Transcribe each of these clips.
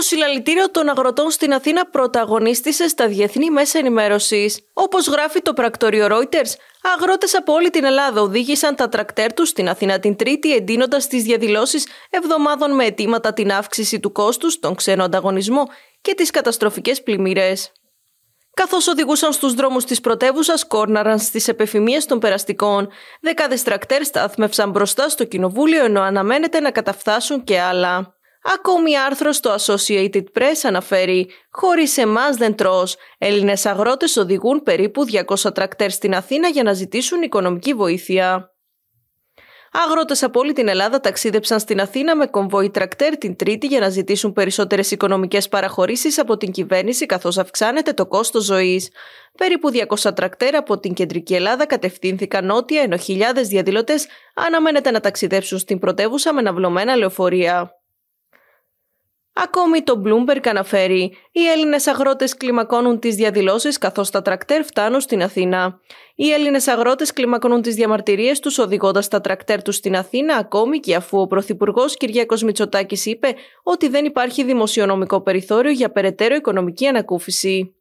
το συλλαλητήριο των αγροτών στην Αθήνα πρωταγωνίστησε στα διεθνή μέσα ενημέρωσης. Όπως γράφει το πρακτορείο Reuters, αγρότες από όλη την Ελλάδα οδήγησαν τα τρακτέρ τους στην Αθήνα την Τρίτη, εντείνοντας τις διαδηλώσεις εβδομάδων με αιτήματα την αύξηση του κόστους, τον ξένο ανταγωνισμό και τις καταστροφικές πλημμύρες. Καθώς οδηγούσαν στους δρόμους της πρωτεύουσας, κόρναραν στις επεφημίες των περαστικών. Δεκάδες τρακτέρ στάθμευσαν μπροστά στο κοινοβούλιο, ενώ αναμένεται να καταφθάσουν και άλλα. Ακόμη άρθρο στο Associated Press αναφέρει «Χωρίς εμάς δεν τρως, Έλληνες αγρότες οδηγούν περίπου 200 τρακτέρ στην Αθήνα για να ζητήσουν οικονομική βοήθεια». Αγρότες από όλη την Ελλάδα ταξίδεψαν στην Αθήνα με κομβόι τρακτέρ την Τρίτη για να ζητήσουν περισσότερες οικονομικές παραχωρήσεις από την κυβέρνηση, καθώς αυξάνεται το κόστος ζωής. Περίπου 200 τρακτέρ από την κεντρική Ελλάδα κατευθύνθηκαν νότια, ενώ χιλιάδες διαδηλωτές αναμένεται να ταξιδέψουν στην πρωτεύουσα με αναβλωμένα λεωφορεία. Ακόμη το Bloomberg αναφέρει, οι Έλληνες αγρότες κλιμακώνουν τις διαδηλώσεις καθώς τα τρακτέρ φτάνουν στην Αθήνα. Οι Έλληνες αγρότες κλιμακώνουν τις διαμαρτυρίες τους οδηγώντας τα τρακτέρ τους στην Αθήνα ακόμη και αφού ο Πρωθυπουργός Κυριάκος Μητσοτάκης είπε ότι δεν υπάρχει δημοσιονομικό περιθώριο για περαιτέρω οικονομική ανακούφιση.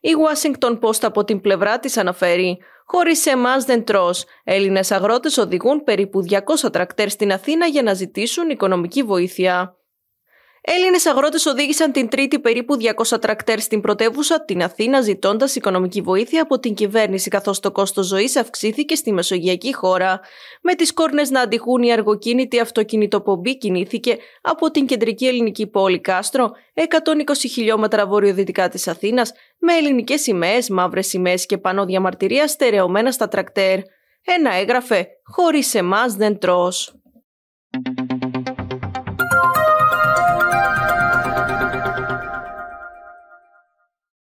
Η Washington Post από την πλευρά της αναφέρει χωρίς εμάς δεν τρώ. Έλληνες αγρότες οδηγούν περίπου 200 τρακτέρ στην Αθήνα για να ζητήσουν οικονομική βοήθεια». Έλληνες αγρότες οδήγησαν την Τρίτη περίπου 200 τρακτέρ στην πρωτεύουσα, την Αθήνα, ζητώντας οικονομική βοήθεια από την κυβέρνηση, καθώς το κόστος ζωής αυξήθηκε στη μεσογειακή χώρα. Με τις κόρνες να αντιχούν η αργοκίνητη αυτοκινητοπομπή κινήθηκε από την κεντρική ελληνική πόλη Κάστρο, 120 χιλιόμετρα βορειοδυτικά της Αθήνας, με ελληνικές σημαίες, μαύρες σημαίες και πανό διαμαρτυρία στερεωμένα στα τρακτέρ. Ένα έγραφε χωρίς εμάς δεν